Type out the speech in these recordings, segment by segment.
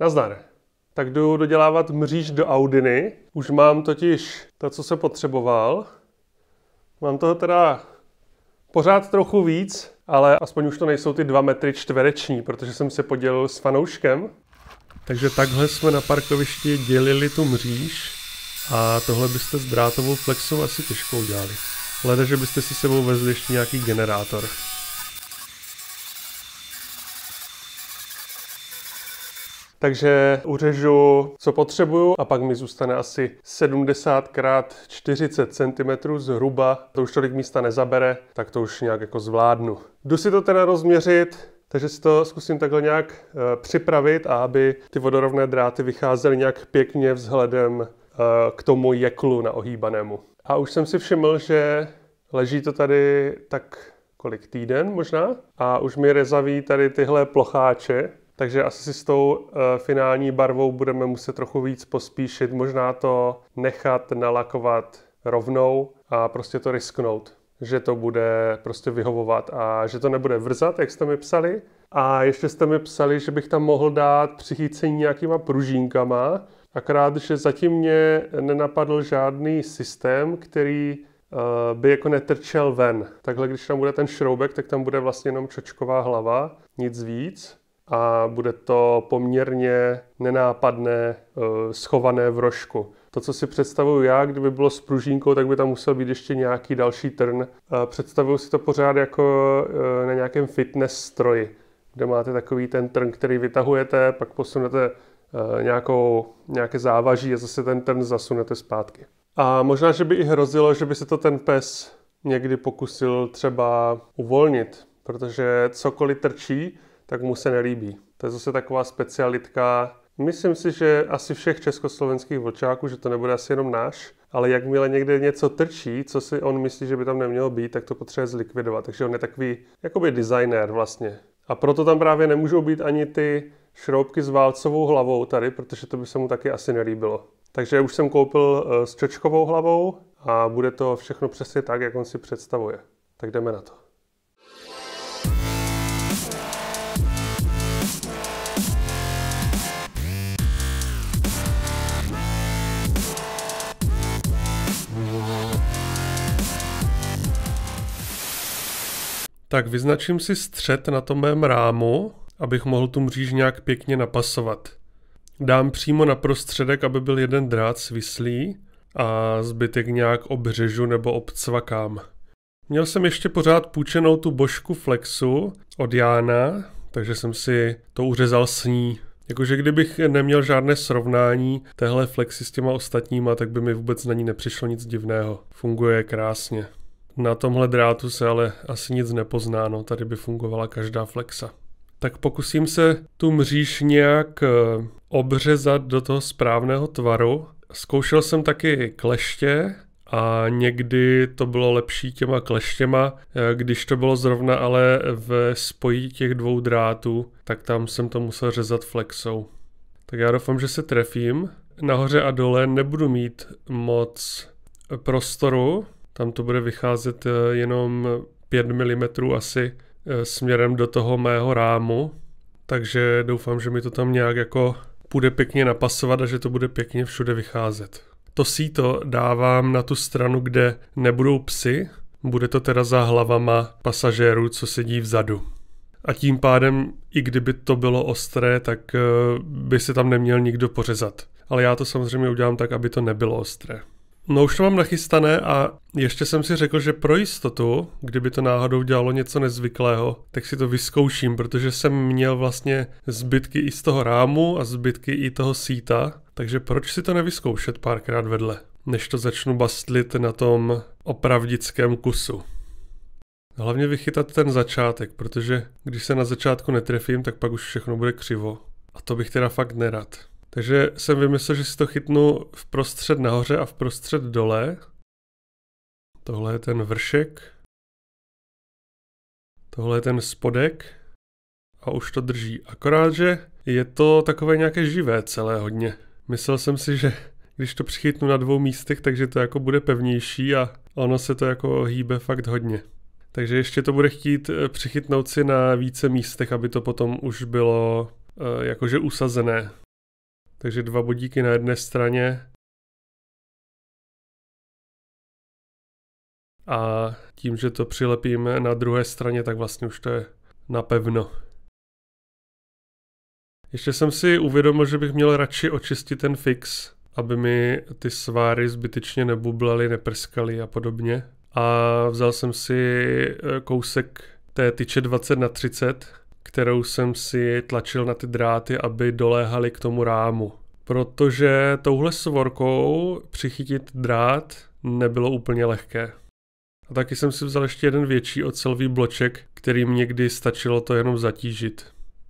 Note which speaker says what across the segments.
Speaker 1: Nazdar. Tak jdu dodělávat mříž do Audiny. Už mám totiž to, co se potřeboval. Mám toho teda pořád trochu víc, ale aspoň už to nejsou ty dva metry čtvereční, protože jsem se podělil s fanouškem. Takže takhle jsme na parkovišti dělili tu mříž a tohle byste s drátovou flexou asi těžko udělali. Hleda, že byste si sebou vezli ještě nějaký generátor. takže uřežu, co potřebuju a pak mi zůstane asi 70 x 40 cm zhruba. To už tolik místa nezabere, tak to už nějak jako zvládnu. Jdu si to teda rozměřit, takže si to zkusím takhle nějak eh, připravit a aby ty vodorovné dráty vycházely nějak pěkně vzhledem eh, k tomu jeklu na ohýbanému. A už jsem si všiml, že leží to tady tak kolik týden možná a už mi rezaví tady tyhle plocháče, takže asi si s tou uh, finální barvou budeme muset trochu víc pospíšit, možná to nechat nalakovat rovnou a prostě to risknout, že to bude prostě vyhovovat a že to nebude vrzat, jak jste mi psali. A ještě jste mi psali, že bych tam mohl dát přichycení nějakýma pružínkama, akorát, že zatím mě nenapadl žádný systém, který eh, by jako netrčel ven. Takhle, když tam bude ten šroubek, tak tam bude vlastně jenom čočková hlava, nic víc a bude to poměrně nenápadné, eh, schované v rožku. To, co si představuju já, kdyby bylo s pružínkou, tak by tam musel být ještě nějaký další trn. Eh, představuju si to pořád jako eh, na nějakém fitness stroji, kde máte takový ten trn, který vytahujete, pak posunete nějakou, nějaké závaží a zase ten trn zasunete zpátky. A možná, že by i hrozilo, že by se to ten pes někdy pokusil třeba uvolnit, protože cokoliv trčí, tak mu se nelíbí. To je zase taková specialitka. Myslím si, že asi všech československých vlčáků, že to nebude asi jenom náš, ale jakmile někde něco trčí, co si on myslí, že by tam nemělo být, tak to potřebuje zlikvidovat. Takže on je takový jakoby designér vlastně. A proto tam právě nemůžou být ani ty šroubky s válcovou hlavou tady, protože to by se mu taky asi nelíbilo. Takže už jsem koupil eh, s čočkovou hlavou a bude to všechno přesně tak, jak on si představuje. Tak jdeme na to. Tak vyznačím si střed na tom mém rámu, abych mohl tu mříž nějak pěkně napasovat. Dám přímo na prostředek, aby byl jeden drát svislý a zbytek nějak obřežu nebo obcvakám. Měl jsem ještě pořád půjčenou tu božku Flexu od Jána, takže jsem si to uřezal s ní. Jakože kdybych neměl žádné srovnání téhle flexy s těma ostatníma, tak by mi vůbec na ní nepřišlo nic divného. Funguje krásně. Na tomhle drátu se ale asi nic nepozná, no tady by fungovala každá flexa. Tak pokusím se tu mříž nějak eh, obřezat do toho správného tvaru. Zkoušel jsem taky kleště, a někdy to bylo lepší těma kleštěma, eh, když to bylo zrovna ale ve spojí těch dvou drátů, tak tam jsem to musel řezat flexou. Tak já doufám, že se trefím. Nahoře a dole nebudu mít moc eh, prostoru, tam to bude vycházet eh, jenom 5 mm asi eh, směrem do toho mého rámu, takže doufám, že mi to tam nějak jako bude pěkně napasovat a že to bude pěkně všude vycházet. To síto dávám na tu stranu, kde nebudou psy, bude to teda za hlavama pasažérů, co sedí vzadu. A tím pádem, i kdyby to bylo ostré, tak eh, by se tam neměl nikdo pořezat. Ale já to samozřejmě udělám tak, aby to nebylo ostré. No už to mám nachystané a ještě jsem si řekl, že pro jistotu, kdyby to náhodou dělalo něco nezvyklého, tak si to vyzkouším, protože jsem měl vlastně zbytky i z toho rámu a zbytky i toho síta, takže proč si to nevyzkoušet párkrát vedle, než to začnu bastlit na tom opravdickém kusu. Hlavně vychytat ten začátek, protože když se na začátku netrefím, tak pak už všechno bude křivo. A to bych teda fakt nerad. Takže jsem vymyslel, že si to chytnu v prostřed nahoře a v prostřed dole. Tohle je ten vršek. Tohle je ten spodek. A už to drží. Akorát, že je to takové nějaké živé celé hodně. Myslel jsem si, že když to přichytnu na dvou místech, takže to jako bude pevnější a ono se to jako hýbe fakt hodně. Takže ještě to bude chtít eh, přichytnout si na více místech, aby to potom už bylo eh, jakože usazené. Takže dva bodíky na jedné straně. A tím, že to přilepíme na druhé straně, tak vlastně už to je napevno. Ještě jsem si uvědomil, že bych měl radši očistit ten fix, aby mi ty sváry zbytečně nebublaly, neprskaly a podobně. A vzal jsem si eh, kousek té tyče 20 na 30 kterou jsem si tlačil na ty dráty, aby doléhaly k tomu rámu. Protože touhle svorkou přichytit drát nebylo úplně lehké. A taky jsem si vzal ještě jeden větší ocelový bloček, kterým někdy stačilo to jenom zatížit.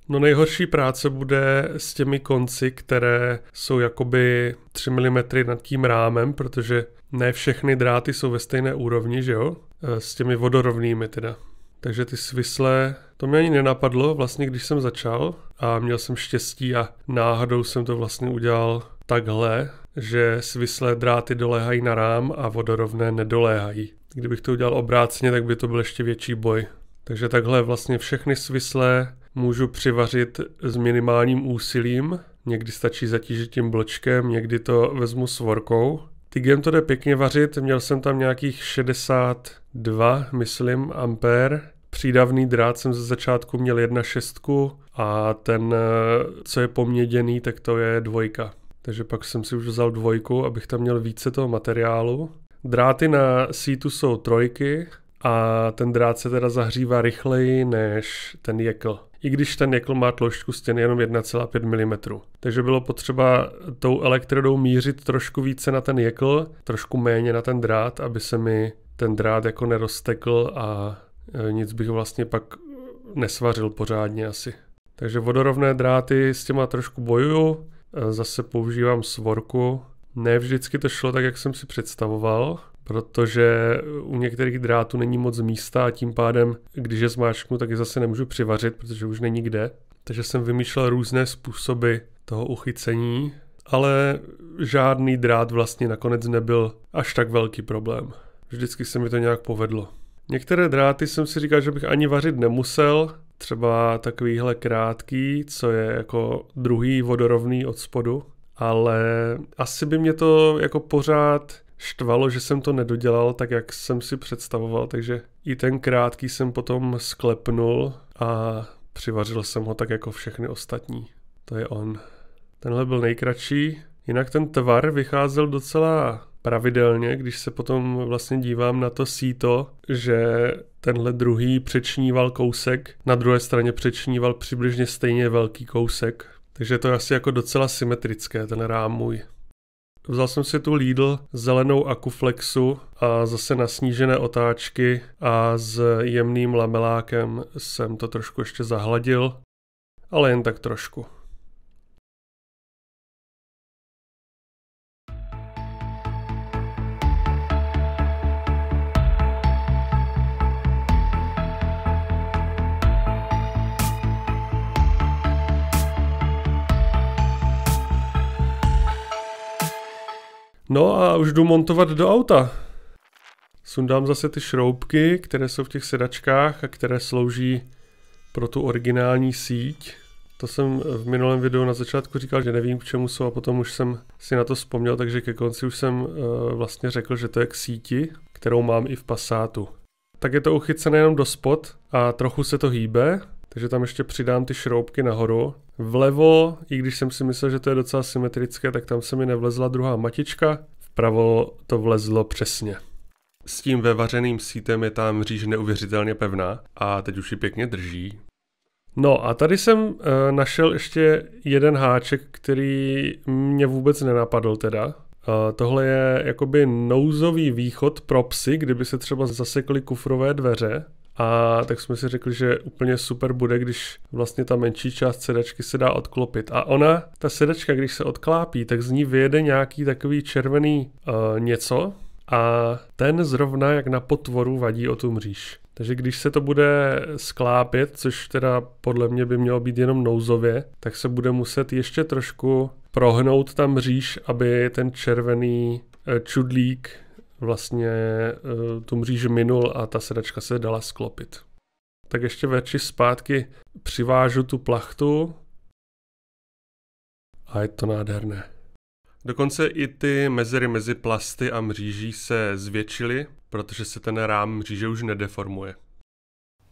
Speaker 1: No nejhorší práce bude s těmi konci, které jsou jakoby 3 mm nad tím rámem, protože ne všechny dráty jsou ve stejné úrovni, že jo? E, s těmi vodorovnými teda. Takže ty svislé, to mě ani nenapadlo vlastně, když jsem začal a měl jsem štěstí a náhodou jsem to vlastně udělal takhle, že svislé dráty doléhají na rám a vodorovné nedoléhají. Kdybych to udělal obrácně, tak by to byl ještě větší boj. Takže takhle vlastně všechny svislé můžu přivařit s minimálním úsilím. Někdy stačí zatížit tím bločkem, někdy to vezmu s vorkou. gem to jde pěkně vařit, měl jsem tam nějakých 62, myslím, ampér. Přídavný drát jsem ze začátku měl 1.6 a ten, eh, co je poměděný, tak to je dvojka. Takže pak jsem si už vzal dvojku, abych tam měl více toho materiálu. Dráty na sítu jsou trojky a ten drát se teda zahřívá rychleji než ten jekl. I když ten jekl má tloušťku stěny jenom 1,5 mm. Takže bylo potřeba tou elektrodou mířit trošku více na ten jekl, trošku méně na ten drát, aby se mi ten drát jako neroztekl a Eh, nic bych vlastně pak nesvařil pořádně asi. Takže vodorovné dráty s těma trošku bojuju, eh, zase používám svorku. Ne vždycky to šlo tak, jak jsem si představoval, protože u některých drátů není moc místa a tím pádem, když je zmáčknu, tak je zase nemůžu přivařit, protože už není kde. Takže jsem vymýšlel různé způsoby toho uchycení, ale žádný drát vlastně nakonec nebyl až tak velký problém. Vždycky se mi to nějak povedlo. Některé dráty jsem si říkal, že bych ani vařit nemusel, třeba takovýhle krátký, co je jako druhý vodorovný od spodu, ale asi by mě to jako pořád štvalo, že jsem to nedodělal tak, jak jsem si představoval, takže i ten krátký jsem potom sklepnul a přivařil jsem ho tak jako všechny ostatní. To je on. Tenhle byl nejkratší, jinak ten tvar vycházel docela pravidelně, když se potom vlastně dívám na to síto, že tenhle druhý přečníval kousek, na druhé straně přečníval přibližně stejně velký kousek. Takže to je asi jako docela symetrické, ten rám můj. Vzal jsem si tu Lidl zelenou Akuflexu a zase na snížené otáčky a s jemným lamelákem jsem to trošku ještě zahladil, ale jen tak trošku. No a už jdu montovat do auta. Sundám zase ty šroubky, které jsou v těch sedačkách a které slouží pro tu originální síť. To jsem v minulém videu na začátku říkal, že nevím, k čemu jsou a potom už jsem si na to vzpomněl, takže ke konci už jsem e, vlastně řekl, že to je k síti, kterou mám i v Passatu. Tak je to uchycené jenom do spod a trochu se to hýbe, takže tam ještě přidám ty šroubky nahoru. Vlevo, i když jsem si myslel, že to je docela symetrické, tak tam se mi nevlezla druhá matička, vpravo to vlezlo přesně. S tím vevařeným sítem je tam mříž neuvěřitelně pevná a teď už ji pěkně drží. No a tady jsem eh, našel ještě jeden háček, který mě vůbec nenapadl teda. Eh, tohle je jakoby nouzový východ pro psy, kdyby se třeba zasekly kufrové dveře. A tak jsme si řekli, že úplně super bude, když vlastně ta menší část sedačky se dá odklopit. A ona, ta sedačka, když se odklápí, tak z ní vyjede nějaký takový červený uh, něco a ten zrovna jak na potvoru vadí o tu mříž. Takže když se to bude sklápět, což teda podle mě by mělo být jenom nouzově, tak se bude muset ještě trošku prohnout tam mříž, aby ten červený eh, čudlík vlastně eh, tu mříž minul a ta sedačka se dala sklopit. Tak ještě větší zpátky přivážu tu plachtu a je to nádherné. Dokonce i ty mezery mezi plasty a mříží se zvětšily, protože se ten rám mříže už nedeformuje.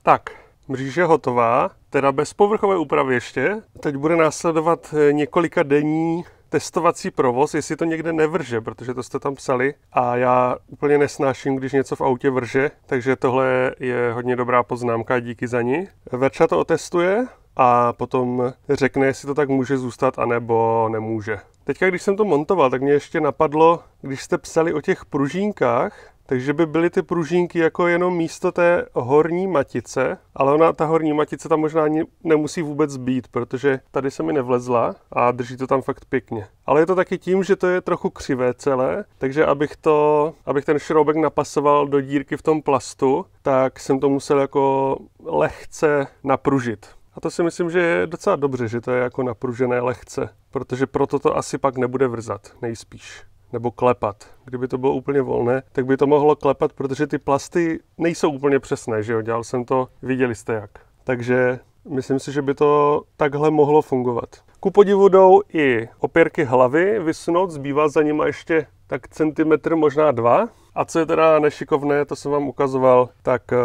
Speaker 1: Tak, mříže hotová, teda bez povrchové úpravy ještě. Teď bude následovat eh, několika denní testovací provoz, jestli to někde nevrže, protože to jste tam psali a já úplně nesnáším, když něco v autě vrže, takže tohle je hodně dobrá poznámka, díky za ní. Verča to otestuje a potom řekne, jestli to tak může zůstat, anebo nemůže. Teďka, když jsem to montoval, tak mě ještě napadlo, když jste psali o těch pružínkách, takže by byly ty pružínky jako jenom místo té horní matice, ale ona, ta horní matice tam možná ani nemusí vůbec být, protože tady se mi nevlezla a drží to tam fakt pěkně. Ale je to taky tím, že to je trochu křivé celé, takže abych, to, abych ten šroubek napasoval do dírky v tom plastu, tak jsem to musel jako lehce napružit. A to si myslím, že je docela dobře, že to je jako napružené lehce, protože proto to asi pak nebude vrzat, nejspíš nebo klepat. Kdyby to bylo úplně volné, tak by to mohlo klepat, protože ty plasty nejsou úplně přesné, že jo? Dělal jsem to, viděli jste jak. Takže myslím si, že by to takhle mohlo fungovat. Ku podivu jdou i opěrky hlavy vysunout, zbývá za nima ještě tak centimetr, možná dva. A co je teda nešikovné, to jsem vám ukazoval, tak eh,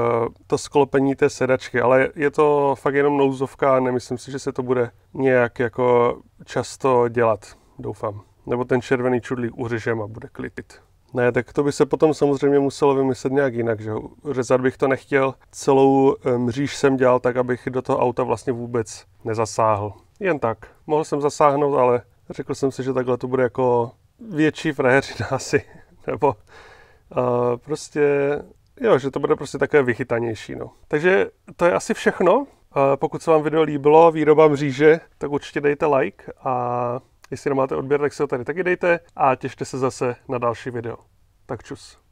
Speaker 1: to sklopení té sedačky, ale je to fakt jenom nouzovka a nemyslím si, že se to bude nějak jako často dělat, doufám nebo ten červený čudlík uřežem a bude klitit. Ne, tak to by se potom samozřejmě muselo vymyslet nějak jinak, že řezat bych to nechtěl. Celou mříž jsem dělal tak, abych do toho auta vlastně vůbec nezasáhl. Jen tak. Mohl jsem zasáhnout, ale řekl jsem si, že takhle to bude jako větší frajeřina asi. nebo uh, prostě, jo, že to bude prostě takové vychytanější, no. Takže to je asi všechno. Uh, pokud se vám video líbilo, výroba mříže, tak určitě dejte like a Jestli nemáte odběr, tak si ho tady taky dejte a těšte se zase na další video. Tak čus.